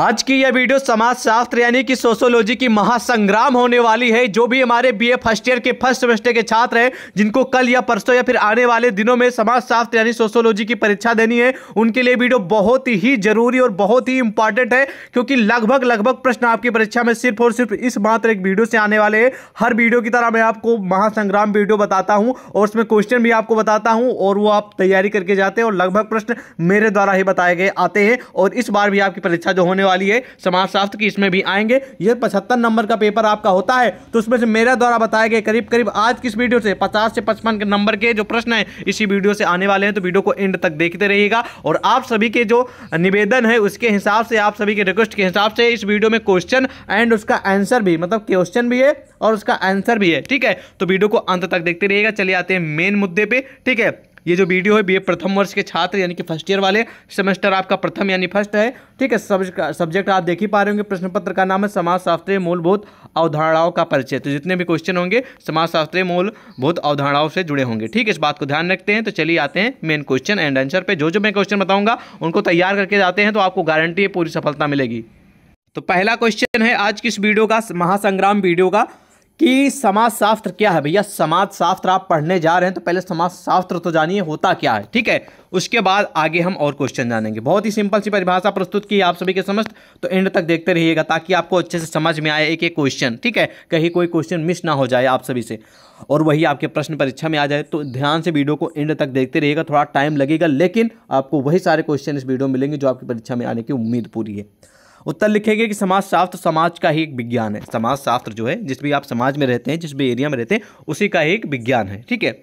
आज की यह वीडियो समाज शास्त्र यानी कि सोशोलॉजी की महासंग्राम होने वाली है जो भी हमारे बीए फर्स्ट ईयर के फर्स्ट सेमेस्टर के छात्र हैं जिनको कल या परसों या फिर आने वाले दिनों में समाज शास्त्र यानी सोशोलॉजी की परीक्षा देनी है उनके लिए वीडियो बहुत ही जरूरी और बहुत ही इंपॉर्टेंट है क्योंकि लगभग लगभग प्रश्न आपकी परीक्षा में सिर्फ और सिर्फ इस मात्र एक वीडियो से आने वाले हैं हर वीडियो की तरह मैं आपको महासंग्राम वीडियो बताता हूँ और उसमें क्वेश्चन भी आपको बताता हूँ और वो आप तैयारी करके जाते हैं और लगभग प्रश्न मेरे द्वारा ही बताए गए आते हैं और इस बार भी आपकी परीक्षा जो होने वाली है समाजशास्त्र की इसमें भी आएंगे ये पचहत्तर नंबर का पेपर आपका होता है तो उसमें से मेरा द्वारा बताया गया करीब करीब आज किस वीडियो से पचास से पचपन के नंबर के जो प्रश्न है इसी वीडियो से आने वाले हैं तो वीडियो को एंड तक देखते रहिएगा और आप सभी के जो निवेदन है उसके हिसाब से आप सभी के रिक्वेस्ट के हिसाब से इस वीडियो में क्वेश्चन एंड उसका आंसर भी मतलब क्वेश्चन भी है और उसका आंसर भी है ठीक है तो वीडियो को अंत तक देखते रहिएगा चले आते हैं मेन मुद्दे पे ठीक है ये जो वीडियो है बी प्रथम वर्ष के छात्र यानी कि फर्स्ट ईयर वाले सेमेस्टर आपका प्रथम यानी फर्स्ट है ठीक है सब्जेक्ट आप देख ही पा रहे होंगे प्रश्न पत्र का नाम है समाजशास्त्रीय मूलभूत अवधारणाओं का परिचय तो जितने भी क्वेश्चन होंगे समाजशास्त्रीय मूलभूत अवधारणाओं से जुड़े होंगे ठीक है इस बात को ध्यान रखते हैं तो चलिए आते हैं मेन क्वेश्चन एंड आंसर पर जो जो मैं क्वेश्चन बताऊंगा उनको तैयार करके जाते हैं तो आपको गारंटी पूरी सफलता मिलेगी तो पहला क्वेश्चन है आज किस वीडियो का महासंग्राम वीडियो का कि समाज शास्त्र क्या है भैया समाज शास्त्र आप पढ़ने जा रहे हैं तो पहले समाज शास्त्र तो जानिए होता क्या है ठीक है उसके बाद आगे हम और क्वेश्चन जानेंगे बहुत ही सिंपल सी परिभाषा प्रस्तुत की आप सभी के समस्त तो एंड तक देखते रहिएगा ताकि आपको अच्छे से समझ में आए एक एक क्वेश्चन ठीक है कहीं कोई क्वेश्चन मिस ना हो जाए आप सभी से और वही आपके प्रश्न परीक्षा में आ जाए तो ध्यान से वीडियो को एंड तक देखते रहिएगा थोड़ा टाइम लगेगा लेकिन आपको वही सारे क्वेश्चन इस वीडियो में मिलेंगे जो आपकी परीक्षा में आने की उम्मीद पूरी है उत्तर लिखेंगे कि समाज शास्त्र समाज का ही एक विज्ञान है समाज शास्त्र जो है जिस भी आप समाज में रहते हैं जिस भी एरिया में रहते हैं उसी का ही एक विज्ञान है ठीक है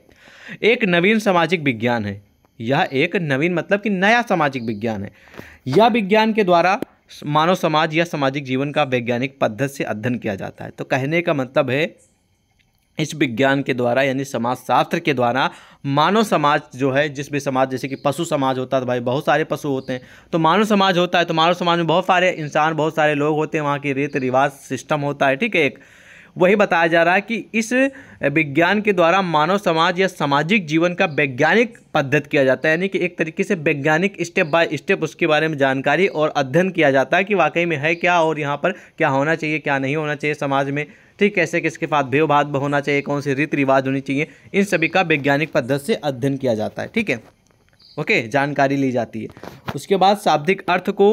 एक नवीन सामाजिक विज्ञान है यह एक नवीन मतलब कि नया सामाजिक विज्ञान है यह विज्ञान के द्वारा मानव समाज या सामाजिक जीवन का वैज्ञानिक पद्धति से अध्ययन किया जाता है तो कहने का मतलब है इस विज्ञान के द्वारा यानी समाज शास्त्र के द्वारा मानव समाज जो है जिस भी समाज जैसे कि पशु समाज होता है तो भाई बहुत सारे पशु होते हैं तो मानव समाज होता है तो मानव समाज में बहुत सारे इंसान बहुत सारे लोग होते हैं वहाँ की रीत रिवाज सिस्टम होता है ठीक है एक वही बताया जा रहा है कि इस विज्ञान के द्वारा मानव समाज या सामाजिक जीवन का वैज्ञानिक पद्धत किया जाता है यानी कि एक तरीके से वैज्ञानिक स्टेप बाय स्टेप उसके बारे में जानकारी और अध्ययन किया जाता है कि वाकई में है क्या और यहाँ पर क्या होना चाहिए क्या नहीं होना चाहिए समाज में ठीक कैसे किसके साथ भेवभाव होना चाहिए कौन से रीति रिवाज होनी चाहिए इन सभी का वैज्ञानिक पद्धति से अध्ययन किया जाता है ठीक है ओके जानकारी ली जाती है उसके बाद शाब्दिक अर्थ को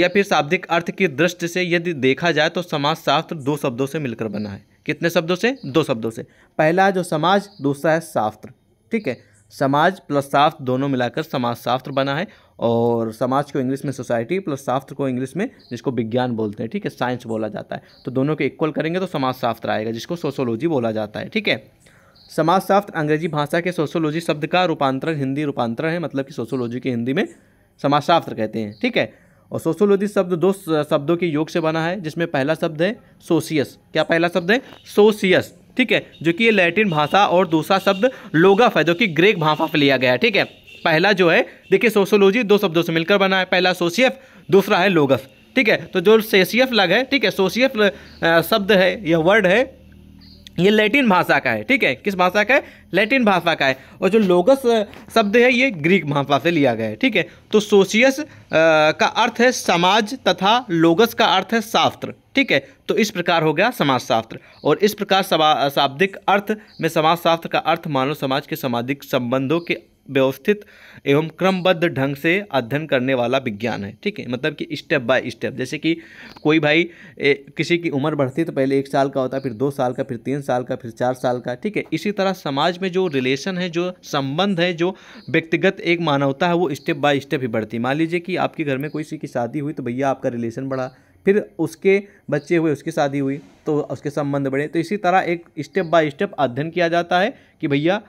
या फिर शाब्दिक अर्थ की दृष्टि से यदि देखा जाए तो समाजशास्त्र दो शब्दों से मिलकर बना है कितने शब्दों से दो शब्दों से पहला जो समाज दूसरा है शास्त्र ठीक है समाज प्लस शास्त्र दोनों मिलाकर समाज शास्त्र बना है और समाज को इंग्लिश में सोसाइटी प्लस शास्त्र को इंग्लिश में जिसको विज्ञान बोलते हैं ठीक है साइंस बोला जाता है तो दोनों को इक्वल करेंगे तो समाज शास्त्र आएगा जिसको सोशोलॉजी बोला जाता है ठीक है समाज शास्त्र अंग्रेजी भाषा के सोशोलॉजी शब्द का रूपांतरण हिंदी रूपांतरण है मतलब कि सोशोलॉजी के हिंदी में समाजशास्त्र कहते हैं ठीक है और सोशोलॉजी शब्द दो शब्दों के योग से बना है जिसमें पहला शब्द है सोशियस क्या पहला शब्द है सोशियस ठीक है जो कि ये लैटिन भाषा और दूसरा शब्द लोगाफ है जो कि ग्रेक भाषा से लिया गया है ठीक है पहला जो है देखिए सोशोलॉजी दो शब्दों से मिलकर बना है पहला सोशियफ दूसरा है लोगफ ठीक है तो जो सेशियफ लग है ठीक है सोशियफ शब्द है यह वर्ड है ये लैटिन भाषा का है ठीक है किस भाषा का है लैटिन भाषा का है और जो लोगस शब्द है ये ग्रीक भाषा से लिया गया है ठीक है तो सोशियस का अर्थ है समाज तथा लोगस का अर्थ है शास्त्र ठीक है तो इस प्रकार हो गया समाजशास्त्र और इस प्रकार शाब्दिक अर्थ में समाजशास्त्र का अर्थ मानव समाज के सामाजिक संबंधों के व्यवस्थित एवं क्रमबद्ध ढंग से अध्ययन करने वाला विज्ञान है ठीक है मतलब कि स्टेप बाय स्टेप जैसे कि कोई भाई ए, किसी की उम्र बढ़ती तो पहले एक साल का होता फिर दो साल का फिर तीन साल का फिर चार साल का ठीक है इसी तरह समाज में जो रिलेशन है जो संबंध है जो व्यक्तिगत एक मानवता है वो स्टेप बाय स्टेप ही बढ़ती मान लीजिए कि आपके घर में किसी की शादी हुई तो भैया आपका रिलेशन बढ़ा फिर उसके बच्चे हुए उसकी शादी हुई तो उसके संबंध बढ़े तो इसी तरह एक स्टेप बाय स्टेप अध्ययन किया जाता है कि भैया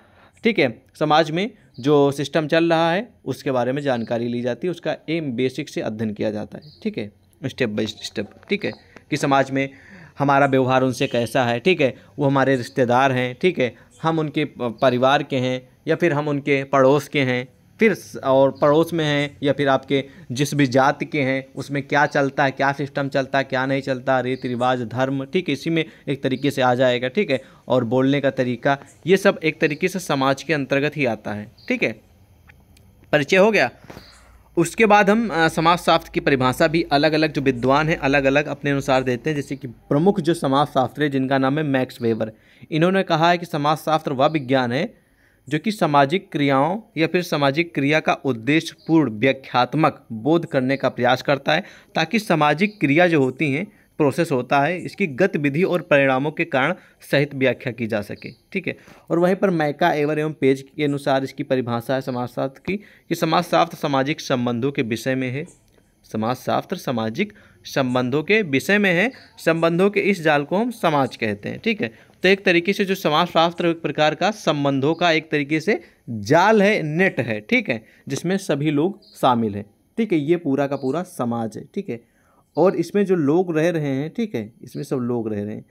ठीक है समाज में जो सिस्टम चल रहा है उसके बारे में जानकारी ली जाती है उसका एम बेसिक से अध्ययन किया जाता है ठीक है स्टेप बाई स्टेप ठीक है कि समाज में हमारा व्यवहार उनसे कैसा है ठीक है वो हमारे रिश्तेदार हैं ठीक है हम उनके परिवार के हैं या फिर हम उनके पड़ोस के हैं फिर और पड़ोस में हैं या फिर आपके जिस भी जाति के हैं उसमें क्या चलता है क्या सिस्टम चलता है क्या नहीं चलता रीति रिवाज धर्म ठीक है इसी में एक तरीके से आ जाएगा ठीक है और बोलने का तरीका ये सब एक तरीके से समाज के अंतर्गत ही आता है ठीक है परिचय हो गया उसके बाद हम समाजशास्त्र की परिभाषा भी अलग अलग जो विद्वान हैं अलग अलग अपने अनुसार देते हैं जैसे कि प्रमुख जो समाजशास्त्र है जिनका नाम है मैक्स वेबर इन्होंने कहा है कि समाजशास्त्र वह विज्ञान है जो कि सामाजिक क्रियाओं या फिर सामाजिक क्रिया का उद्देश्य पूर्ण व्याख्यात्मक बोध करने का प्रयास करता है ताकि सामाजिक क्रिया जो होती हैं प्रोसेस होता है इसकी गतिविधि और परिणामों के कारण सहित व्याख्या की जा सके ठीक है और वहीं पर मैका एवर एवं पेज के अनुसार इसकी परिभाषा है समाजशास्त्र की कि समाजशास्त्र सामाजिक संबंधों के विषय में है समाजशास्त्र सामाजिक संबंधों के विषय में है संबंधों के इस जाल को हम समाज कहते हैं ठीक है तो एक तरीके से जो समाजशास्त्र एक प्रकार का संबंधों का एक तरीके से जाल है नेट है ठीक है जिसमें सभी लोग शामिल हैं ठीक है ये पूरा का पूरा समाज है ठीक है और इसमें जो लोग रह रहे हैं ठीक है इसमें सब लोग रह रहे हैं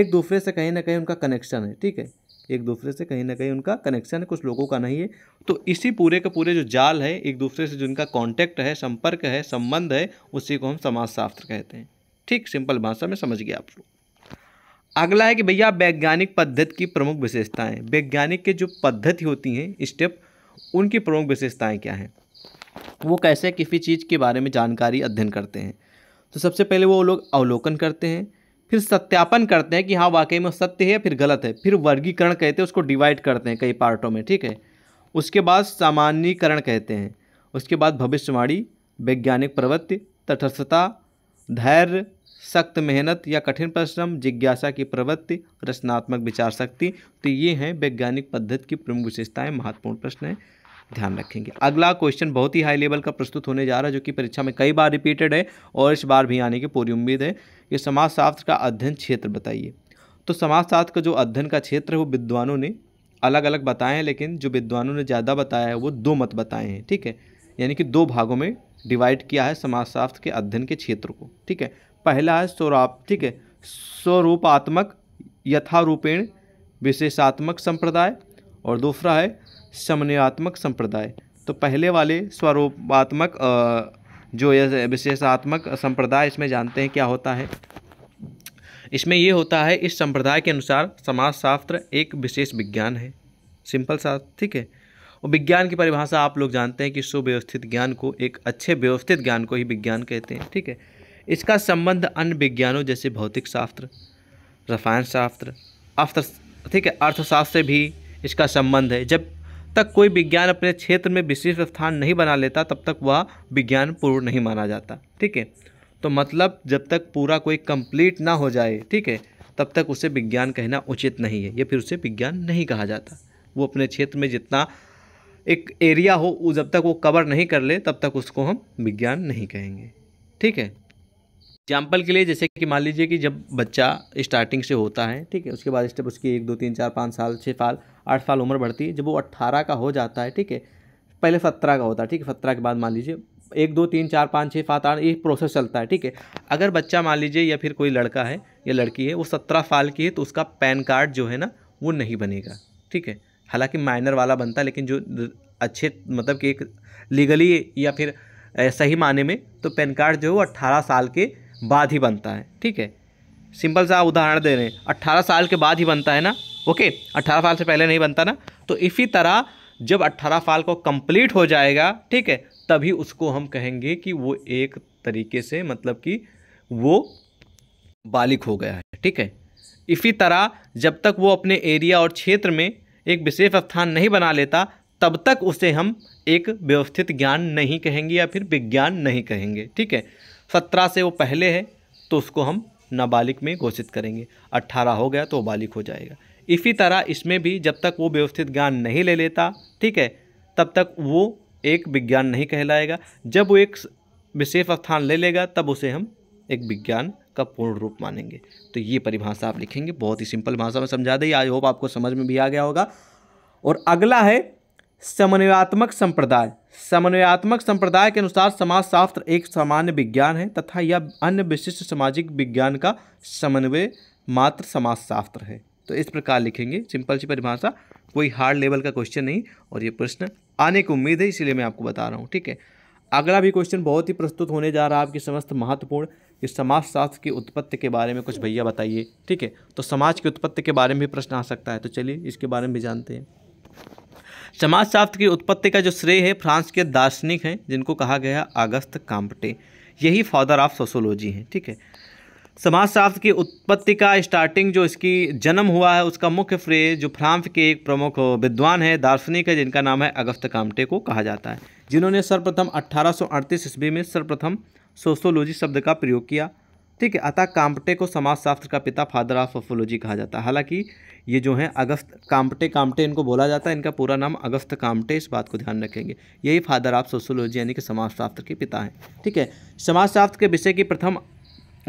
एक दूसरे से कहीं ना कहीं उनका कनेक्शन है ठीक है एक दूसरे से कहीं ना कहीं उनका कनेक्शन है कुछ लोगों का नहीं है तो इसी पूरे के पूरे जो जाल है एक दूसरे से जिनका कांटेक्ट है संपर्क है संबंध है उसी को हम समाजशास्त्र कहते हैं ठीक सिंपल भाषा में समझ गया आप लोग अगला है कि भैया वैज्ञानिक पद्धति की प्रमुख विशेषताएं वैज्ञानिक के जो पद्धति होती हैं स्टेप उनकी प्रमुख विशेषताएं क्या हैं वो कैसे किसी चीज़ के बारे में जानकारी अध्ययन करते हैं तो सबसे पहले वो लोग अवलोकन करते हैं फिर सत्यापन करते हैं कि हाँ वाकई में सत्य है या फिर गलत है फिर वर्गीकरण कहते हैं उसको डिवाइड करते हैं कई पार्टों में ठीक है उसके बाद सामान्यकरण कहते हैं उसके बाद भविष्यवाणी वैज्ञानिक प्रवृत्ति तटस्थता धैर्य सख्त मेहनत या कठिन परिश्रम जिज्ञासा की प्रवृत्ति रचनात्मक विचार शक्ति तो ये हैं वैज्ञानिक पद्धति की प्रमुख विशेषताएं महत्वपूर्ण प्रश्न हैं ध्यान रखेंगे अगला क्वेश्चन बहुत ही हाई लेवल का प्रस्तुत होने जा रहा है जो कि परीक्षा में कई बार रिपीटेड है और इस बार भी आने की पूरी उम्मीद है कि समाजशास्त्र का अध्ययन क्षेत्र बताइए तो समाजशास्त्र का जो अध्ययन का क्षेत्र है वो विद्वानों ने अलग अलग बताए हैं लेकिन जो विद्वानों ने ज़्यादा बताया है वो दो मत बताए हैं ठीक है यानी कि दो भागों में डिवाइड किया है समाजशास्त्र के अध्ययन के क्षेत्र को ठीक है पहला है स्वराप ठीक है स्वरूपात्मक यथारूपेण विशेषात्मक संप्रदाय और दूसरा है समन्वयात्मक संप्रदाय तो पहले वाले स्वरूपात्मक जो यह विशेषात्मक संप्रदाय इसमें जानते हैं क्या होता है इसमें ये होता है इस संप्रदाय के अनुसार समाजशास्त्र एक विशेष विज्ञान है सिंपल सा ठीक है और विज्ञान की परिभाषा आप लोग जानते हैं कि सुव्यवस्थित ज्ञान को एक अच्छे व्यवस्थित ज्ञान को ही विज्ञान कहते हैं ठीक है इसका संबंध अन्य विज्ञानों जैसे भौतिक शास्त्र रसायन शास्त्र अर्थ ठीक है अर्थशास्त्र से भी इसका संबंध है जब तक कोई विज्ञान अपने क्षेत्र में विशेष स्थान नहीं बना लेता तब तक वह विज्ञान पूर्ण नहीं माना जाता ठीक है तो मतलब जब तक पूरा कोई कंप्लीट ना हो जाए ठीक है तब तक उसे विज्ञान कहना उचित नहीं है या फिर उसे विज्ञान नहीं कहा जाता वो अपने क्षेत्र में जितना एक एरिया हो जब तक वो कवर नहीं कर ले तब तक उसको हम विज्ञान नहीं कहेंगे ठीक है एग्जाम्पल के लिए जैसे कि मान लीजिए कि जब बच्चा स्टार्टिंग से होता है ठीक है उसके बाद स्टेप उसकी एक दो तीन चार पाँच साल छः साल आठ साल उम्र बढ़ती है जब वो अट्ठारह का हो जाता है ठीक है पहले सत्रह का होता है ठीक है सत्रह के बाद मान लीजिए एक दो तीन चार पाँच छः सात आठ ये प्रोसेस चलता है ठीक है अगर बच्चा मान लीजिए या फिर कोई लड़का है या लड़की है वो सत्रह साल की है तो उसका पैन कार्ड जो है ना वो नहीं बनेगा ठीक है हालांकि माइनर वाला बनता है लेकिन जो अच्छे मतलब कि एक लीगली या फिर सही माने में तो पैन कार्ड जो है वो अट्ठारह साल के बाद ही बनता है ठीक है सिंपल सा उदाहरण दे रहे हैं अट्ठारह साल के बाद ही बनता है ना ओके अट्ठारह साल से पहले नहीं बनता ना तो इसी तरह जब अट्ठारह साल को कंप्लीट हो जाएगा ठीक है तभी उसको हम कहेंगे कि वो एक तरीके से मतलब कि वो बालिक हो गया है ठीक है इसी तरह जब तक वो अपने एरिया और क्षेत्र में एक विशेष स्थान नहीं बना लेता तब तक उसे हम एक व्यवस्थित ज्ञान नहीं कहेंगे या फिर विज्ञान नहीं कहेंगे ठीक है सत्रह से वो पहले है तो उसको हम नाबालिग में घोषित करेंगे अट्ठारह हो गया तो वो बालिक हो जाएगा इसी तरह इसमें भी जब तक वो व्यवस्थित ज्ञान नहीं ले लेता ठीक है तब तक वो एक विज्ञान नहीं कहलाएगा जब वो एक विशेष स्थान ले लेगा तब उसे हम एक विज्ञान का पूर्ण रूप मानेंगे तो ये परिभाषा आप लिखेंगे बहुत ही सिंपल भाषा में समझा दी आई होप आपको समझ में भी आ गया होगा और अगला है समन्वयात्मक संप्रदाय समन्वयात्मक संप्रदाय के अनुसार समाजशास्त्र एक सामान्य विज्ञान है तथा यह अन्य विशिष्ट सामाजिक विज्ञान का समन्वय मात्र समाजशास्त्र है तो इस प्रकार लिखेंगे सिंपल सी परिभाषा कोई हार्ड लेवल का क्वेश्चन नहीं और ये प्रश्न आने की उम्मीद है इसलिए मैं आपको बता रहा हूँ ठीक है अगला भी क्वेश्चन बहुत ही प्रस्तुत होने जा रहा है आपकी समस्त महत्वपूर्ण कि समाजशास्त्र की उत्पत्ति के बारे में कुछ भैया बताइए ठीक है तो समाज की उत्पत्ति के बारे में भी प्रश्न आ सकता है तो चलिए इसके बारे में भी जानते हैं समाजशास्त्र की उत्पत्ति का जो श्रेय है फ्रांस के दार्शनिक हैं जिनको कहा गया अगस्त काम्पटे यही फादर ऑफ सोशोलॉजी हैं ठीक है समाजशास्त्र की उत्पत्ति का स्टार्टिंग जो इसकी जन्म हुआ है उसका मुख्य श्रेय जो फ्रांस के एक प्रमुख विद्वान है दार्शनिक है जिनका नाम है अगस्त कामटे को कहा जाता है जिन्होंने सर्वप्रथम अड़तीस ईस्वी में सर्वप्रथम सोशोलॉजी शब्द का प्रयोग किया ठीक है अतः काम्पटे को समाजशास्त्र का पिता फादर ऑफ फॉफोलॉजी कहा जाता है हालांकि ये जो है अगस्त काम्पटे काम्पटे इनको बोला जाता है इनका पूरा नाम अगस्त काम्पटे इस बात को ध्यान रखेंगे यही फादर ऑफ सोशोलॉजी यानी कि समाजशास्त्र के पिता हैं ठीक है समाजशास्त्र के विषय की प्रथम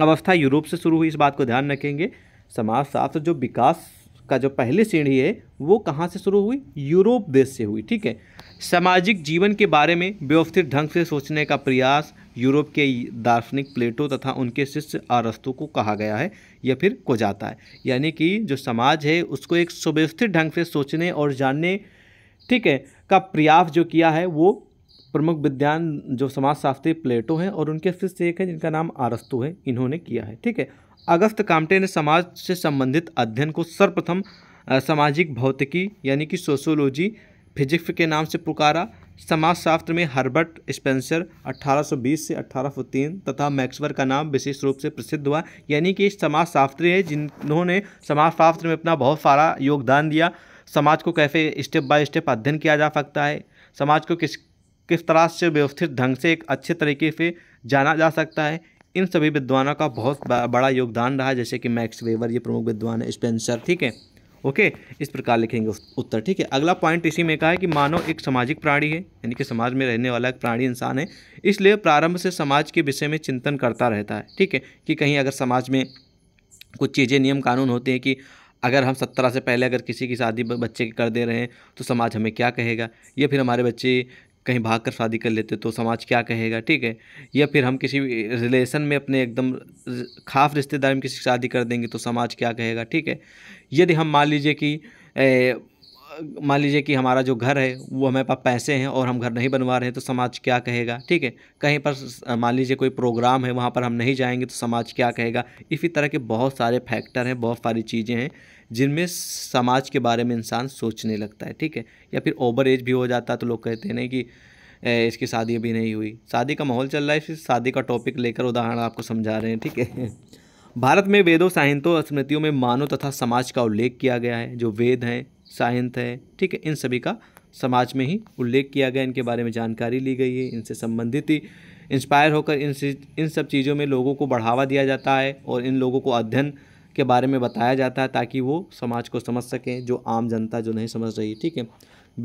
अवस्था यूरोप से शुरू हुई इस बात को ध्यान रखेंगे समाजशास्त्र जो विकास का जो पहली सीढ़ी है वो कहाँ से शुरू हुई यूरोप देश से हुई ठीक है सामाजिक जीवन के बारे में व्यवस्थित ढंग से सोचने का प्रयास यूरोप के दार्शनिक प्लेटो तथा उनके शिष्य आरस्तु को कहा गया है या फिर को जाता है यानी कि जो समाज है उसको एक सुव्यवस्थित ढंग से सोचने और जानने ठीक है का प्रयास जो किया है वो प्रमुख विद्वान जो समाजशास्त्री प्लेटो हैं और उनके शिष्य एक है जिनका नाम आरस्तु है इन्होंने किया है ठीक है अगस्त कामटे ने समाज से संबंधित अध्ययन को सर्वप्रथम सामाजिक भौतिकी यानी कि सोशोलॉजी फिजिक्स के नाम से पुकारा समाजशास्त्र में हर्बर्ट स्पेंसर 1820 से 1803 तथा मैक्सवर का नाम विशेष रूप से प्रसिद्ध हुआ यानी कि समाजशास्त्री है जिन्होंने समाजशास्त्र में अपना बहुत सारा योगदान दिया समाज को कैसे स्टेप बाय स्टेप अध्ययन किया जा सकता है समाज को किस किस तरह से व्यवस्थित ढंग से एक अच्छे तरीके से जाना जा सकता है इन सभी विद्वानों का बहुत बड़ा योगदान रहा जैसे कि मैक्स वेवर ये प्रमुख विद्वान है स्पेंसर ठीक है ओके इस प्रकार लिखेंगे उत्तर ठीक है अगला पॉइंट इसी में कहा है कि मानव एक सामाजिक प्राणी है यानी कि समाज में रहने वाला एक प्राणी इंसान है इसलिए प्रारंभ से समाज के विषय में चिंतन करता रहता है ठीक है कि कहीं अगर समाज में कुछ चीज़ें नियम कानून होते हैं कि अगर हम सत्रह से पहले अगर किसी की शादी बच्चे की कर दे रहे हैं तो समाज हमें क्या कहेगा या फिर हमारे बच्चे कहीं भाग कर शादी कर लेते तो समाज क्या कहेगा ठीक है या फिर हम किसी रिलेशन में अपने एकदम खास रिश्तेदार में किसी शादी कर देंगे तो समाज क्या कहेगा ठीक है यदि हम मान लीजिए कि मान लीजिए कि हमारा जो घर है वो हमारे पास पैसे हैं और हम घर नहीं बनवा रहे हैं तो समाज क्या कहेगा ठीक है कहीं पर मान लीजिए कोई प्रोग्राम है वहाँ पर हम नहीं जाएंगे तो समाज क्या कहेगा इसी तरह के बहुत सारे फैक्टर हैं बहुत सारी चीज़ें हैं जिनमें समाज के बारे में इंसान सोचने लगता है ठीक है या फिर ओवर एज भी हो जाता है तो लोग कहते हैं कि इसकी शादी अभी नहीं हुई शादी का माहौल चल रहा है फिर शादी का टॉपिक लेकर उदाहरण आपको समझा रहे हैं ठीक है भारत में वेदों साहित्यों स्मृतियों में मानव तथा समाज का उल्लेख किया गया है जो वेद हैं साहित्य है ठीक है इन सभी का समाज में ही उल्लेख किया गया इनके बारे में जानकारी ली गई है इनसे संबंधित ही इंस्पायर होकर इन इन सब चीज़ों में लोगों को बढ़ावा दिया जाता है और इन लोगों को अध्ययन के बारे में बताया जाता है ताकि वो समाज को समझ सकें जो आम जनता जो नहीं समझ रही ठीक है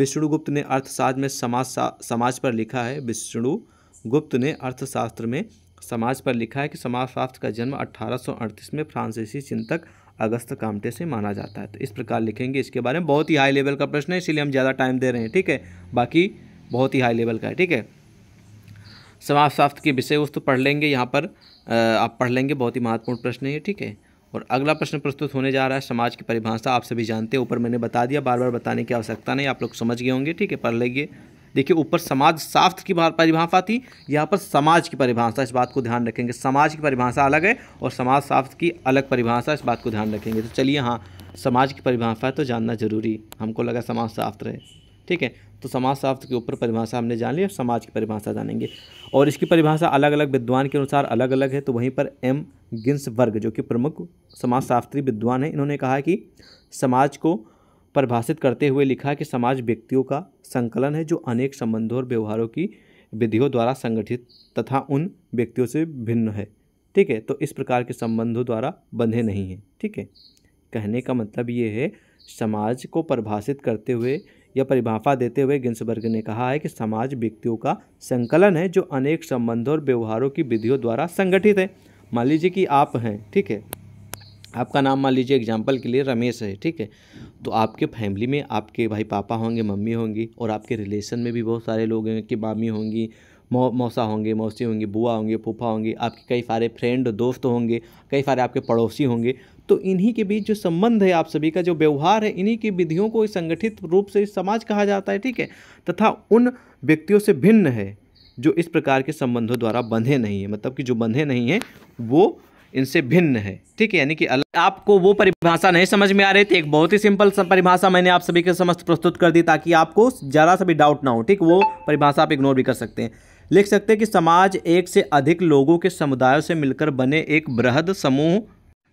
विष्णुगुप्त ने अर्थशास्त्र में समाज समाज पर लिखा है विष्णुगुप्त ने अर्थशास्त्र में समाज पर लिखा है कि समाजशास्त्र का जन्म 1838 में फ्रांसीसी चिंतक अगस्त कामटे से माना जाता है तो इस प्रकार लिखेंगे इसके बारे में बहुत ही हाई लेवल का प्रश्न है इसीलिए हम ज़्यादा टाइम दे रहे हैं ठीक है बाकी बहुत ही हाई लेवल का है ठीक है समाजशास्त्र की विषय वस्तु पढ़ लेंगे यहाँ पर आप पढ़ लेंगे बहुत ही महत्वपूर्ण प्रश्न है ठीक है और अगला प्रश्न प्रस्तुत होने जा रहा है समाज की परिभाषा आप सभी जानते हैं ऊपर मैंने बता दिया बार बार बताने की आवश्यकता नहीं आप लोग समझ गए होंगे ठीक है पढ़ लेंगे देखिए ऊपर समाज शास्त्र की परिभाषा थी यहाँ पर समाज की परिभाषा इस बात को ध्यान रखेंगे समाज की परिभाषा अलग है और समाज शास्त्र की अलग परिभाषा इस बात को ध्यान रखेंगे तो चलिए हाँ समाज की परिभाषा तो जानना जरूरी हमको लगा समाज शास्त्र है ठीक है तो समाज शास्त्र के ऊपर परिभाषा हमने जान ली और समाज की परिभाषा जानेंगे और इसकी परिभाषा अलग अलग विद्वान के अनुसार अलग अलग है तो वहीं पर एम गिन्स वर्ग जो कि प्रमुख समाजशास्त्री विद्वान है इन्होंने कहा कि समाज को परिभाषित करते हुए लिखा कि समाज व्यक्तियों का संकलन है जो अनेक संबंधों और व्यवहारों की विधियों द्वारा संगठित तथा उन व्यक्तियों से भिन्न है ठीक है तो इस प्रकार के संबंधों द्वारा बंधे नहीं हैं ठीक है कहने का मतलब ये है समाज को परिभाषित करते हुए यह परिभाषा देते हुए गिन्सबर्ग ने कहा है कि समाज व्यक्तियों का संकलन है जो अनेक संबंधों और व्यवहारों की विधियों द्वारा संगठित है मान लीजिए कि आप हैं ठीक है आपका नाम मान लीजिए एग्जाम्पल के लिए रमेश है ठीक है तो आपके फैमिली में आपके भाई पापा होंगे मम्मी होंगी और आपके रिलेशन में भी बहुत सारे लोग हैं कि मामी होंगी मौ मौसा होंगे मौसी होंगे बुआ होंगे फूफा होंगे आपके कई सारे फ्रेंड दोस्त होंगे कई सारे आपके पड़ोसी होंगे तो इन्हीं के बीच जो संबंध है आप सभी का जो व्यवहार है इन्हीं की विधियों को संगठित रूप से समाज कहा जाता है ठीक है तथा उन व्यक्तियों से भिन्न है जो इस प्रकार के संबंधों द्वारा बंधे नहीं है मतलब कि जो बंधे नहीं हैं वो इनसे भिन्न है ठीक है यानी कि अलग आपको वो परिभाषा नहीं समझ में आ रही थी एक बहुत ही सिंपल परिभाषा मैंने आप सभी के समस्त प्रस्तुत कर दी ताकि आपको ज़रा सा भी डाउट ना हो ठीक वो परिभाषा आप इग्नोर भी कर सकते हैं लिख सकते हैं कि समाज एक से अधिक लोगों के समुदायों से मिलकर बने एक बृहद समूह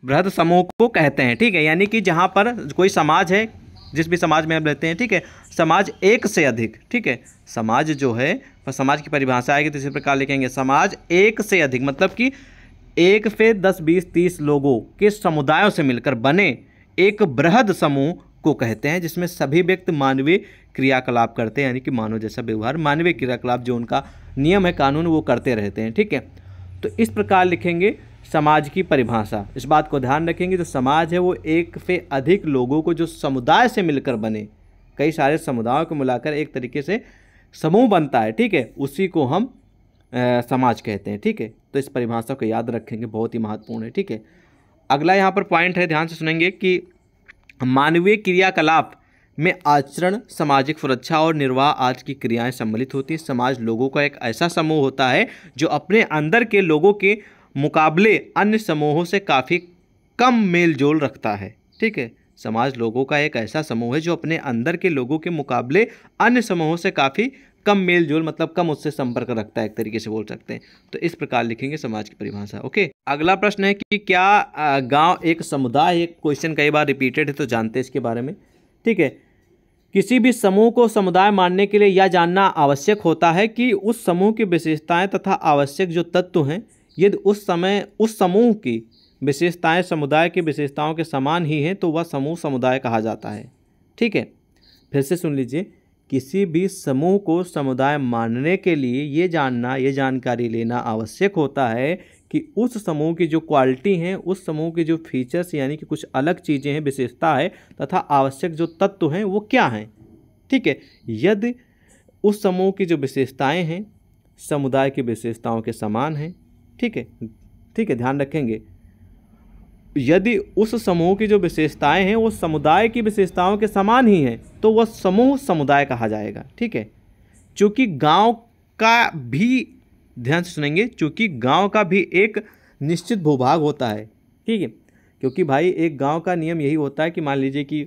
बृहद समूह को कहते हैं ठीक है यानी कि जहाँ पर कोई समाज है जिस भी समाज में हम रहते हैं ठीक है समाज एक से अधिक ठीक है समाज जो है समाज की परिभाषा आएगी तो इसी प्रकार लिखेंगे समाज एक से अधिक मतलब कि एक से दस बीस तीस लोगों के समुदायों से मिलकर बने एक बृहद समूह को कहते हैं जिसमें सभी व्यक्ति मानवीय क्रियाकलाप करते हैं यानी कि मानव जैसा व्यवहार मानवीय क्रियाकलाप जो उनका नियम है कानून वो करते रहते हैं ठीक है तो इस प्रकार लिखेंगे समाज की परिभाषा इस बात को ध्यान रखेंगे जो समाज है वो एक से अधिक लोगों को जो समुदाय से मिलकर बने कई सारे समुदायों को मिलाकर एक तरीके से समूह बनता है ठीक है उसी को हम आ, समाज कहते हैं ठीक है तो इस परिभाषा को याद रखेंगे बहुत ही महत्वपूर्ण है ठीक है अगला यहाँ पर पॉइंट है ध्यान से सुनेंगे कि मानवीय क्रियाकलाप में आचरण सामाजिक सुरक्षा और निर्वाह आज की क्रियाएं सम्मिलित होती हैं समाज लोगों का एक ऐसा समूह होता है जो अपने अंदर के लोगों के मुकाबले अन्य समूहों से काफ़ी कम मेल जोल रखता है ठीक है समाज लोगों का एक ऐसा समूह है जो अपने अंदर के लोगों के मुकाबले अन्य समूहों से काफ़ी कम मेल जोल मतलब कम उससे संपर्क रखता है एक तरीके से बोल सकते हैं तो इस प्रकार लिखेंगे समाज की परिभाषा ओके अगला प्रश्न है कि क्या गांव एक समुदाय एक क्वेश्चन कई बार रिपीटेड है तो जानते हैं इसके बारे में ठीक है किसी भी समूह को समुदाय मानने के लिए यह जानना आवश्यक होता है कि उस समूह की विशेषताएं तथा आवश्यक जो तत्व हैं यदि उस समय उस समूह की विशेषताएं समुदाय की विशेषताओं के समान ही हैं तो वह समूह समुदाय कहा जाता है ठीक है फिर से सुन लीजिए किसी भी समूह को समुदाय मानने के लिए ये जानना ये जानकारी लेना आवश्यक होता है कि उस समूह की जो क्वालिटी हैं उस समूह के जो फीचर्स यानी कि कुछ अलग चीज़ें हैं विशेषता है तथा आवश्यक जो तत्व हैं वो क्या हैं ठीक है यदि उस समूह की जो विशेषताएं हैं समुदाय की विशेषताओं के समान हैं ठीक है ठीक है ध्यान रखेंगे यदि उस समूह की जो विशेषताएं हैं वो समुदाय की विशेषताओं के समान ही हैं तो वह समूह समुदाय कहा जाएगा ठीक है चूँकि गांव का भी ध्यान से सुनेंगे क्योंकि गांव का भी एक निश्चित भूभाग होता है ठीक है क्योंकि भाई एक गांव का नियम यही होता है कि मान लीजिए कि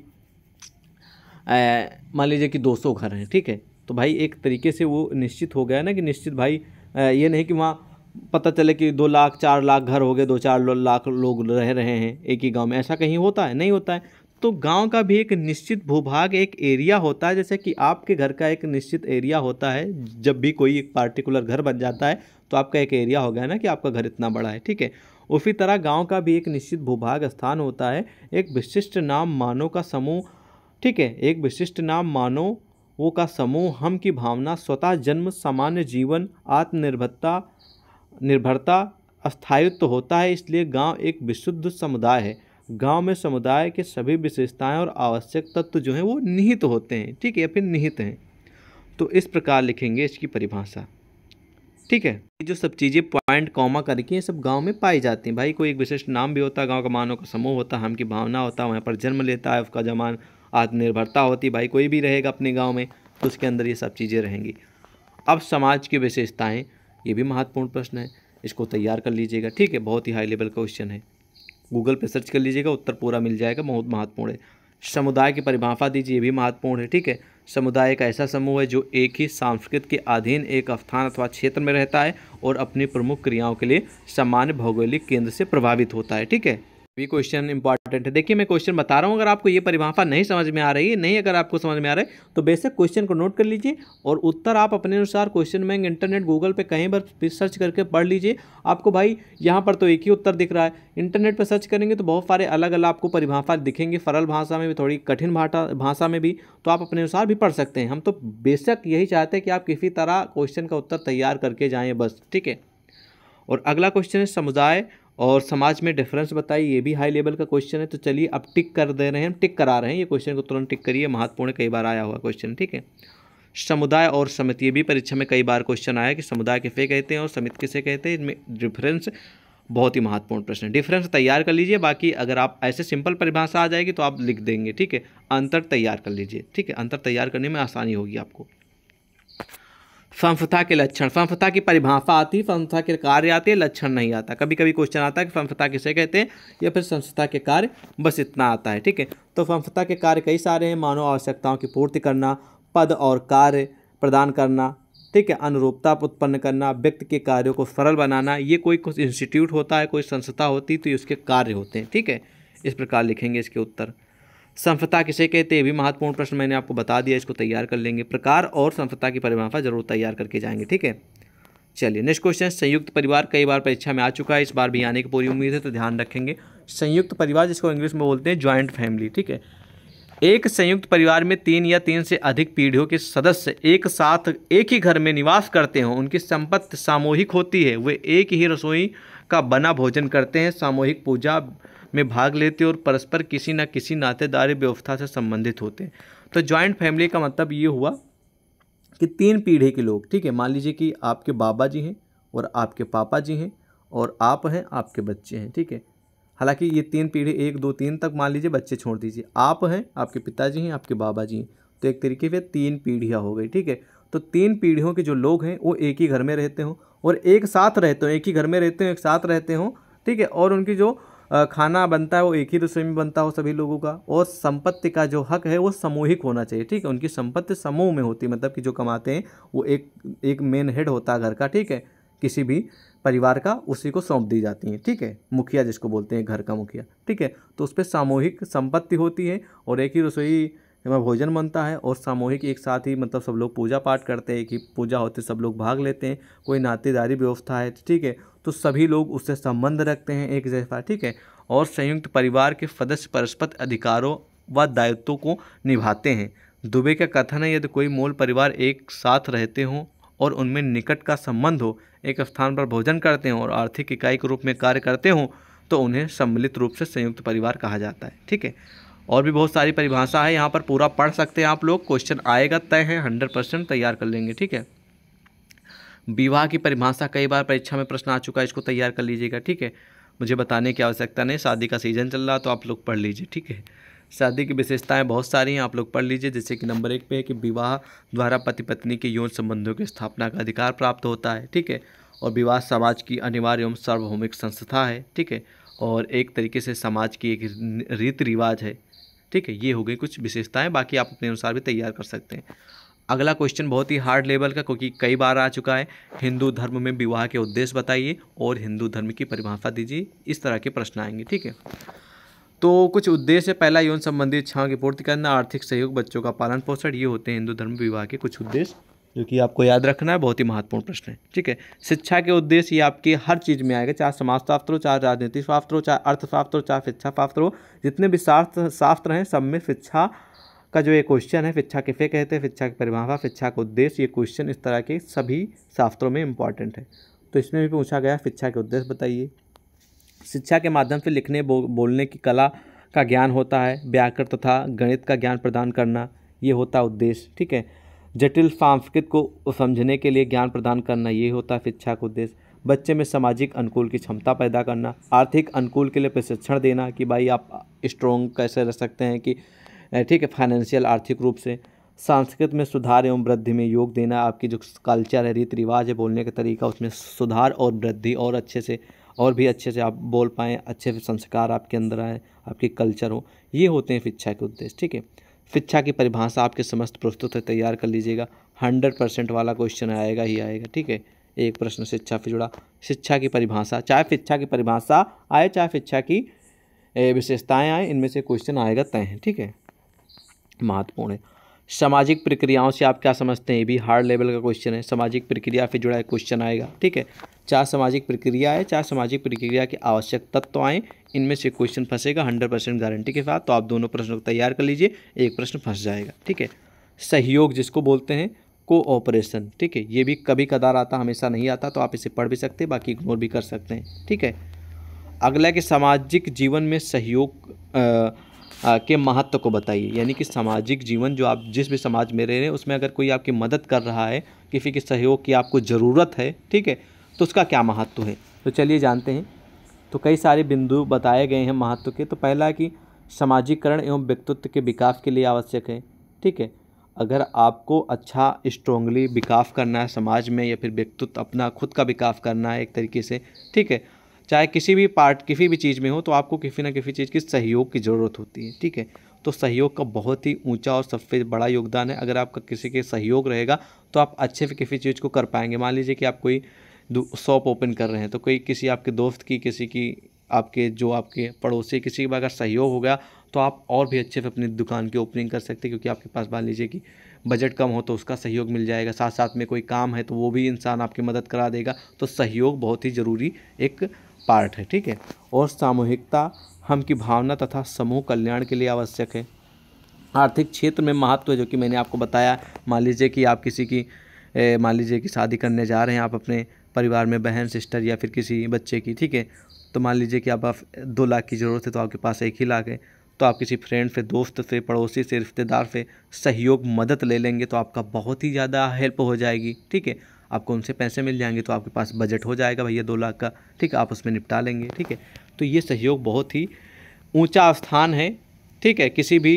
मान लीजिए कि 200 घर हैं ठीक है तो भाई एक तरीके से वो निश्चित हो गया ना कि निश्चित भाई ये नहीं कि वहाँ पता चले कि दो लाख चार लाख घर हो गए दो चार लाख लोग रह रहे हैं एक ही गांव में ऐसा कहीं होता है नहीं होता है तो गांव का भी एक निश्चित भूभाग एक एरिया होता है जैसे कि आपके घर का एक निश्चित एरिया होता है जब भी कोई एक पार्टिकुलर घर बन जाता है तो आपका एक एरिया हो गया ना कि आपका घर इतना बड़ा है ठीक है उसी तरह गांव का भी एक निश्चित भूभाग स्थान होता है एक विशिष्ट नाम मानव का समूह ठीक है एक विशिष्ट नाम मानव वो का समूह हम की भावना स्वतः जन्म सामान्य जीवन आत्मनिर्भरता निर्भरता स्थायित्व तो होता है इसलिए गांव एक विशुद्ध समुदाय है गांव में समुदाय के सभी विशेषताएं और आवश्यक तत्व जो हैं वो निहित होते हैं ठीक है या फिर निहित हैं तो इस प्रकार लिखेंगे इसकी परिभाषा ठीक है ये जो सब चीज़ें पॉइंट कॉमा करके ये सब गांव में पाई जाती हैं भाई कोई एक विशिष्ट नाम भी होता है गाँव का मानव का समूह होता है हम की भावना होता है वहाँ पर जन्म लेता है उसका जमान आत्मनिर्भरता होती भाई कोई भी रहेगा अपने गाँव में तो उसके अंदर ये सब चीज़ें रहेंगी अब समाज की विशेषताएँ ये भी महत्वपूर्ण प्रश्न है इसको तैयार कर लीजिएगा ठीक है बहुत ही हाई लेवल क्वेश्चन है गूगल पे सर्च कर लीजिएगा उत्तर पूरा मिल जाएगा बहुत महत्वपूर्ण है समुदाय की परिभाषा दीजिए ये भी महत्वपूर्ण है ठीक है समुदाय एक ऐसा समूह है जो एक ही सांस्कृतिक के अधीन एक स्थान अथवा क्षेत्र में रहता है और अपनी प्रमुख क्रियाओं के लिए सामान्य भौगोलिक केंद्र से प्रभावित होता है ठीक है भी क्वेश्चन इंपॉर्टेंट है देखिए मैं क्वेश्चन बता रहा हूँ अगर आपको ये परिभाषा नहीं समझ में आ रही है नहीं अगर आपको समझ में आ रहा है तो बेसिक क्वेश्चन को नोट कर लीजिए और उत्तर आप अपने अनुसार क्वेश्चन में इंटरनेट गूगल पे कहीं पर सर्च करके पढ़ लीजिए आपको भाई यहाँ पर तो एक ही उत्तर दिख रहा है इंटरनेट पर सर्च करेंगे तो बहुत सारे अलग अलग आपको परिभाषा दिखेंगे फरल भाषा में भी थोड़ी कठिन भाषा में भी तो आप अपने अनुसार भी पढ़ सकते हैं हम तो बेशक यही चाहते हैं कि आप किसी तरह क्वेश्चन का उत्तर तैयार करके जाएँ बस ठीक है और अगला क्वेश्चन है समुदाय और समाज में डिफरेंस बताइए ये भी हाई लेवल का क्वेश्चन है तो चलिए अब टिक कर दे रहे हैं हम टिक करा रहे हैं ये क्वेश्चन को तुरंत टिक करिए महत्वपूर्ण कई बार आया हुआ क्वेश्चन ठीक है समुदाय और समिति ये भी परीक्षा में कई बार क्वेश्चन आया कि समुदाय किसे कहते हैं और समिति किसे कहते हैं इनमें डिफरेंस बहुत ही महत्वपूर्ण प्रश्न है डिफरेंस तैयार कर लीजिए बाकी अगर आप ऐसे सिंपल परिभाषा आ जाएगी तो आप लिख देंगे ठीक है अंतर तैयार कर लीजिए ठीक है अंतर तैयार करने में आसानी होगी आपको फमफथा के लक्षण फमफथा की परिभाषा आती फमफथा के कार्य आते लक्षण नहीं आता कभी कभी क्वेश्चन आता है कि फमफथा किसे कहते हैं या फिर संस्था के कार्य बस इतना आता है ठीक है तो फमफथा के कार्य कई सारे हैं मानव आवश्यकताओं की पूर्ति करना पद और कार्य प्रदान करना ठीक है अनुरूपता उत्पन्न करना व्यक्ति के कार्यों को सरल बनाना ये कोई कुछ इंस्टीट्यूट होता है कोई संस्था होती तो ये उसके कार्य होते हैं ठीक है इस प्रकार लिखेंगे इसके उत्तर संफता किसे कहते हैं भी महत्वपूर्ण प्रश्न मैंने आपको बता दिया इसको तैयार कर लेंगे प्रकार और संफता की परिभाषा जरूर तैयार करके जाएंगे ठीक है चलिए नेक्स्ट क्वेश्चन संयुक्त परिवार कई बार परीक्षा में आ चुका है इस बार भी आने की पूरी उम्मीद है तो ध्यान रखेंगे संयुक्त परिवार जिसको इंग्लिश में बोलते हैं ज्वाइंट फैमिली ठीक है एक संयुक्त परिवार में तीन या तीन से अधिक पीढ़ियों के सदस्य एक साथ एक ही घर में निवास करते हों उनकी संपत्ति सामूहिक होती है वे एक ही रसोई का बना भोजन करते हैं सामूहिक पूजा में भाग लेते और परस्पर किसी न किसी नातेदारी व्यवस्था से संबंधित होते तो ज्वाइंट फैमिली का मतलब ये हुआ कि तीन पीढ़ी के लोग ठीक है मान लीजिए कि आपके बाबा जी हैं और आपके पापा जी हैं और आप हैं आपके बच्चे हैं ठीक है हालांकि ये तीन पीढ़ी एक दो तीन तक मान लीजिए बच्चे छोड़ दीजिए आप हैं आपके पिताजी हैं आपके बाबा जी हैं तो एक तरीके से तीन पीढ़ियाँ हो गई ठीक है तो तीन पीढ़ियों के जो लोग हैं वो एक ही घर में रहते हों और एक साथ रहते हो एक ही घर में रहते हों एक साथ रहते हों ठीक है और उनकी जो खाना बनता है वो एक ही रसोई में बनता हो सभी लोगों का और संपत्ति का जो हक है वो सामूहिक होना चाहिए ठीक है उनकी संपत्ति समूह में होती है मतलब कि जो कमाते हैं वो एक एक मेन हेड होता है घर का ठीक है किसी भी परिवार का उसी को सौंप दी जाती है ठीक है मुखिया जिसको बोलते हैं घर का मुखिया ठीक है तो उस पर सामूहिक संपत्ति होती है और एक ही रसोई में भोजन बनता है और सामूहिक एक साथ ही मतलब सब लोग पूजा पाठ करते हैं एक ही पूजा है सब लोग भाग लेते हैं कोई नातेदारी व्यवस्था है ठीक है तो सभी लोग उससे संबंध रखते हैं एक जैसा ठीक है और संयुक्त परिवार के सदस्य परस्पर अधिकारों व दायित्वों को निभाते हैं दुबे का कथन है यदि कोई मूल परिवार एक साथ रहते हों और उनमें निकट का संबंध हो एक स्थान पर भोजन करते हों और आर्थिक इकाई के रूप में कार्य करते हों तो उन्हें सम्मिलित रूप से संयुक्त परिवार कहा जाता है ठीक है और भी बहुत सारी परिभाषा है यहाँ पर पूरा पढ़ सकते हैं आप लोग क्वेश्चन आएगा तय है हंड्रेड परसेंट तैयार कर लेंगे ठीक है विवाह की परिभाषा कई बार परीक्षा में प्रश्न आ चुका है इसको तैयार कर लीजिएगा ठीक है मुझे बताने की आवश्यकता नहीं शादी का सीजन चल रहा तो आप लोग पढ़ लीजिए ठीक है शादी की विशेषताएं बहुत सारी हैं आप लोग पढ़ लीजिए जैसे कि नंबर एक पे है कि विवाह द्वारा पति पत्नी के यौन संबंधों की स्थापना का अधिकार प्राप्त होता है ठीक है और विवाह समाज की अनिवार्य एवं सार्वभौमिक संस्था है ठीक है और एक तरीके से समाज की एक रीति रिवाज है ठीक है ये हो गई कुछ विशेषताएं बाकी आप अपने अनुसार भी तैयार कर सकते हैं अगला क्वेश्चन बहुत ही हार्ड लेवल का क्योंकि कई बार आ चुका है हिंदू धर्म में विवाह के उद्देश्य बताइए और हिंदू धर्म की परिभाषा दीजिए इस तरह के प्रश्न आएंगे ठीक है तो कुछ उद्देश्य पहला यौन संबंधी इच्छाओं की पूर्ति करना आर्थिक सहयोग बच्चों का पालन पोषण ये होते हैं हिंदू धर्म विवाह के कुछ उद्देश्य जो कि आपको याद रखना है बहुत ही महत्वपूर्ण प्रश्न है ठीक है शिक्षा के उद्देश्य ये आपके हर चीज़ में आएगा चाहे समाजशास्त्र हो चाहे राजनीति शास्त्र हो चाहे अर्थशास्त्र हो चाहे शिक्षा शास्त्र हो जितने भी शास्त्र शास्त्र हैं सब में शिक्षा का जो ये क्वेश्चन है शिक्षा किसे कहते हैं शिक्षा की परिभाषा शिक्षा का उद्देश्य ये क्वेश्चन इस तरह के सभी शास्त्रों में इंपॉर्टेंट है तो इसमें भी पूछा गया शिक्षा के उद्देश्य बताइए शिक्षा के माध्यम से लिखने बो, बोलने की कला का ज्ञान होता है व्याकरण तथा गणित का ज्ञान प्रदान करना ये होता उद्देश्य ठीक है जटिल सांस्कृत को समझने के लिए ज्ञान प्रदान करना ये होता है शिक्षा का उद्देश्य बच्चे में सामाजिक अनुकूल की क्षमता पैदा करना आर्थिक अनुकूल के लिए प्रशिक्षण देना कि भाई आप स्ट्रोंग कैसे रह सकते हैं कि ठीक है फाइनेंशियल आर्थिक रूप से संस्कृत में सुधार एवं वृद्धि में योग देना आपकी जो कल्चर है रीति रिवाज है बोलने का तरीका उसमें सुधार और वृद्धि और अच्छे से और भी अच्छे से आप बोल पाएँ अच्छे से संस्कार आपके अंदर आए आपकी कल्चर हो ये होते हैं शिक्षा के उद्देश्य ठीक है शिक्षा की परिभाषा आपके समस्त प्रस्तुत है तैयार कर लीजिएगा हंड्रेड परसेंट वाला क्वेश्चन आएगा ही आएगा ठीक है एक प्रश्न शिक्षा से जुड़ा शिक्षा की परिभाषा चाहे शिक्षा की परिभाषा आए चाहे शिक्षा की विशेषताएँ आए इनमें से क्वेश्चन आएगा तय है ठीक है महत्वपूर्ण है सामाजिक प्रक्रियाओं से आप क्या समझते हैं ये भी हार्ड लेवल का क्वेश्चन है सामाजिक प्रक्रिया से जुड़ा एक क्वेश्चन आएगा ठीक है चार सामाजिक प्रक्रिया है चार सामाजिक प्रक्रिया के आवश्यक तत्व तो आए इनमें से क्वेश्चन फंसेगा हंड्रेड परसेंट गारंटी के साथ तो आप दोनों प्रश्नों को तैयार कर लीजिए एक प्रश्न फंस जाएगा ठीक है सहयोग जिसको बोलते हैं कोऑपरेशन ठीक है ये भी कभी कदार आता हमेशा नहीं आता तो आप इसे पढ़ भी सकते हैं बाकी इग्नोर भी कर सकते हैं ठीक है अगला कि सामाजिक जीवन में सहयोग के महत्व को बताइए यानी कि सामाजिक जीवन जो आप जिस भी समाज में रह रहे हैं उसमें अगर कोई आपकी मदद कर रहा है किसी के सहयोग की आपको ज़रूरत है ठीक है तो उसका क्या महत्व है तो चलिए जानते हैं तो कई सारे बिंदु बताए गए हैं महत्व के तो पहला कि सामाजिकरण एवं व्यक्तित्व के विकास के लिए आवश्यक है ठीक है अगर आपको अच्छा स्ट्रॉन्गली विकास करना है समाज में या फिर व्यक्तित्व अपना खुद का विकास करना है एक तरीके से ठीक है चाहे किसी भी पार्ट किसी भी चीज़ में हो तो आपको किसी ना किसी चीज़ की सहयोग की ज़रूरत होती है ठीक है तो सहयोग का बहुत ही ऊंचा और सबसे बड़ा योगदान है अगर आपका किसी के सहयोग रहेगा तो आप अच्छे से किसी चीज़ को कर पाएंगे मान लीजिए कि आप कोई शॉप ओपन कर रहे हैं तो कोई किसी आपके दोस्त की किसी की आपके जो आपके पड़ोसी किसी का अगर सहयोग हो गया तो आप और भी अच्छे से अपनी दुकान की ओपनिंग कर सकते हैं क्योंकि आपके पास मान लीजिए कि बजट कम हो तो उसका सहयोग मिल जाएगा साथ साथ में कोई काम है तो वो भी इंसान आपकी मदद करा देगा तो सहयोग बहुत ही ज़रूरी एक पार्ट है ठीक है और सामूहिकता हम की भावना तथा समूह कल्याण के लिए आवश्यक है आर्थिक क्षेत्र में महत्व जो कि मैंने आपको बताया मान लीजिए कि आप किसी की मान लीजिए कि शादी करने जा रहे हैं आप अपने परिवार में बहन सिस्टर या फिर किसी बच्चे की ठीक है तो मान लीजिए कि आप, आप दो लाख की ज़रूरत है तो आपके पास एक ही लाख है तो आप किसी फ्रेंड से दोस्त से पड़ोसी से रिश्तेदार से सहयोग मदद ले लेंगे तो आपका बहुत ही ज़्यादा हेल्प हो जाएगी ठीक है आपको उनसे पैसे मिल जाएंगे तो आपके पास बजट हो जाएगा भैया दो लाख का ठीक है आप उसमें निपटा लेंगे ठीक है तो ये सहयोग बहुत ही ऊंचा स्थान है ठीक है किसी भी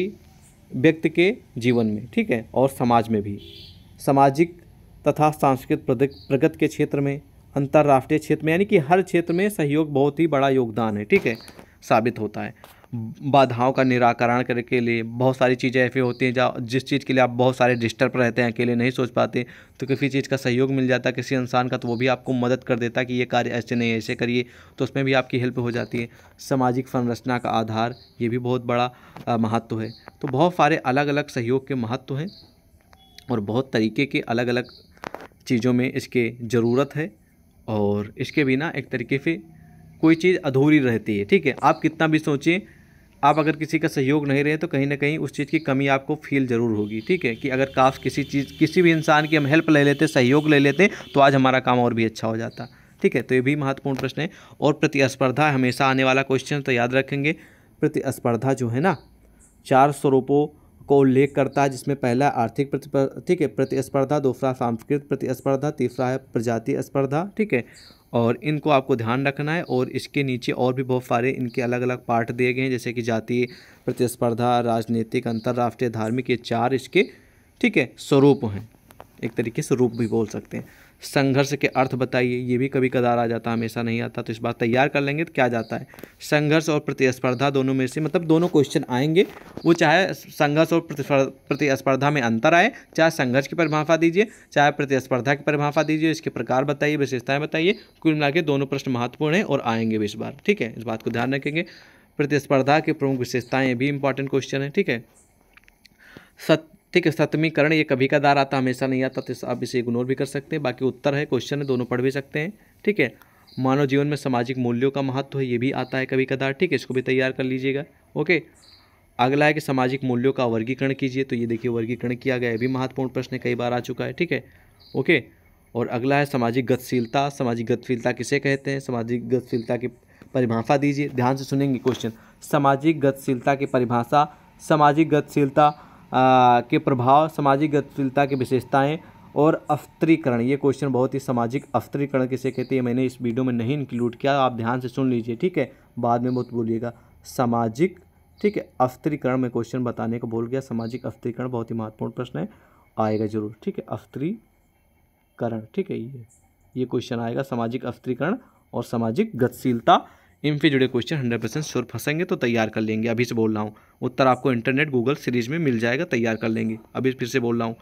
व्यक्ति के जीवन में ठीक है और समाज में भी सामाजिक तथा सांस्कृतिक प्रगति के क्षेत्र में अंतर्राष्ट्रीय क्षेत्र में यानी कि हर क्षेत्र में सहयोग बहुत ही बड़ा योगदान है ठीक है साबित होता है बाधाओं का निराकरण करने के लिए बहुत सारी चीज़ें ऐसी होती हैं जहाँ जिस चीज़ के लिए आप बहुत सारे डिस्टर्ब रहते हैं अकेले नहीं सोच पाते तो किसी चीज़ का सहयोग मिल जाता है किसी इंसान का तो वो भी आपको मदद कर देता है कि ये कार्य ऐसे नहीं ऐसे करिए तो उसमें भी आपकी हेल्प हो जाती है सामाजिक संरचना का आधार ये भी बहुत बड़ा महत्व है तो बहुत सारे अलग अलग सहयोग के महत्व हैं और बहुत तरीके के अलग अलग चीज़ों में इसके ज़रूरत है और इसके बिना एक तरीके से कोई चीज़ अधूरी रहती है ठीक है आप कितना भी सोचें आप अगर किसी का सहयोग नहीं रहे तो कहीं ना कहीं उस चीज़ की कमी आपको फील ज़रूर होगी ठीक है कि अगर काफ किसी चीज़ किसी भी इंसान की हम हेल्प ले लेते सहयोग ले लेते तो आज हमारा काम और भी अच्छा हो जाता ठीक है तो ये भी महत्वपूर्ण प्रश्न है और प्रतिस्पर्धा हमेशा आने वाला क्वेश्चन तो याद रखेंगे प्रतिस्पर्धा जो है ना चार स्वरूपों को उल्लेख करता है जिसमें पहला आर्थिक प्रतिस्पर्धा ठीक है प्रतिस्पर्धा दूसरा सांस्कृतिक प्रतिस्पर्धा तीसरा है प्रजाति स्पर्धा ठीक है और इनको आपको ध्यान रखना है और इसके नीचे और भी बहुत सारे इनके अलग अलग पार्ट दिए गए हैं जैसे कि जातीय प्रतिस्पर्धा राजनीतिक अंतर्राष्ट्रीय धार्मिक ये चार इसके ठीक है स्वरूप हैं एक तरीके से रूप भी बोल सकते हैं संघर्ष के अर्थ बताइए ये भी कभी कदार आ जाता हमेशा नहीं आता तो इस बात तैयार कर लेंगे तो क्या जाता है संघर्ष और प्रतिस्पर्धा दोनों में से मतलब दोनों क्वेश्चन आएंगे वो चाहे संघर्ष और प्रतिस्पर्धा में अंतर आए चाहे संघर्ष की परिभाषा दीजिए चाहे प्रतिस्पर्धा की परिभाषा दीजिए इसके प्रकार बताइए विशेषताएँ बताइए कुल मिला दोनों प्रश्न महत्वपूर्ण हैं और आएंगे भी इस बार ठीक है इस बात को ध्यान रखेंगे प्रतिस्पर्धा के प्रमुख विशेषताएँ भी इंपॉर्टेंट क्वेश्चन है ठीक है सत ठीक है सतमीकरण ये कभी का दार आता हमेशा नहीं आता तो आप इसे इग्नोर भी कर सकते हैं बाकी उत्तर है क्वेश्चन है दोनों पढ़ भी सकते हैं ठीक है मानव जीवन में सामाजिक मूल्यों का महत्व है ये भी आता है कभी कदार ठीक है इसको भी तैयार कर लीजिएगा ओके अगला है कि सामाजिक मूल्यों का वर्गीकरण कीजिए तो ये देखिए वर्गीकरण किया गया है भी महत्वपूर्ण प्रश्न कई बार आ चुका है ठीक है ओके और अगला है सामाजिक गतिशीलता सामाजिक गतिशीलता किसे कहते हैं सामाजिक गतिशीलता की परिभाषा दीजिए ध्यान से सुनेंगे क्वेश्चन सामाजिक गतिशीलता की परिभाषा सामाजिक गतिशीलता के प्रभाव सामाजिक गतिशीलता की विशेषताएँ और अफ्तरीकरण ये क्वेश्चन बहुत ही सामाजिक अफ्तरीकरण किसे कहते हैं मैंने इस वीडियो में नहीं इंक्लूड किया आप ध्यान से सुन लीजिए ठीक है बाद में बहुत बोलिएगा सामाजिक ठीक है अफ्तरीकरण में क्वेश्चन बताने को बोल गया सामाजिक अफ्तरीकरण बहुत ही महत्वपूर्ण प्रश्न है आएगा जरूर ठीक है अफ्तरीकरण ठीक है ये ये क्वेश्चन आएगा सामाजिक अफ्तरीकरण और सामाजिक गतिशीलता इनसे जुड़े क्वेश्चन हंड्रेड परसेंट सुर फंसेंगे तो तैयार कर लेंगे अभी से बोल रहा हूँ उत्तर आपको इंटरनेट गूगल सीरीज में मिल जाएगा तैयार कर लेंगे अभी फिर से बोल रहा हूँ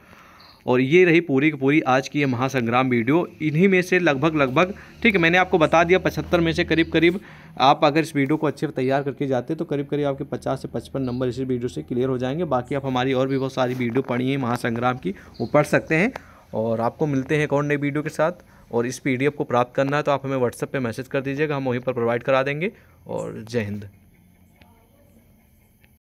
और ये रही पूरी की पूरी आज की ये महासंग्राम वीडियो इन्हीं में से लगभग लगभग ठीक है मैंने आपको बता दिया पचहत्तर में से करीब करीब आप अगर इस वीडियो को अच्छे से तैयार करके जाते तो करीब करीब आपके पचास से पचपन नंबर इसी वीडियो से क्लियर हो जाएंगे बाकी आप हमारी और भी बहुत सारी वीडियो पढ़ी हैं महासंग्राम की वो पढ़ सकते हैं और आपको मिलते हैं एक और नई वीडियो के साथ और इस पी को प्राप्त करना है तो आप हमें व्हाट्सएप पर मैसेज कर दीजिएगा हम वहीं पर प्रोवाइड करा देंगे और जय हिंद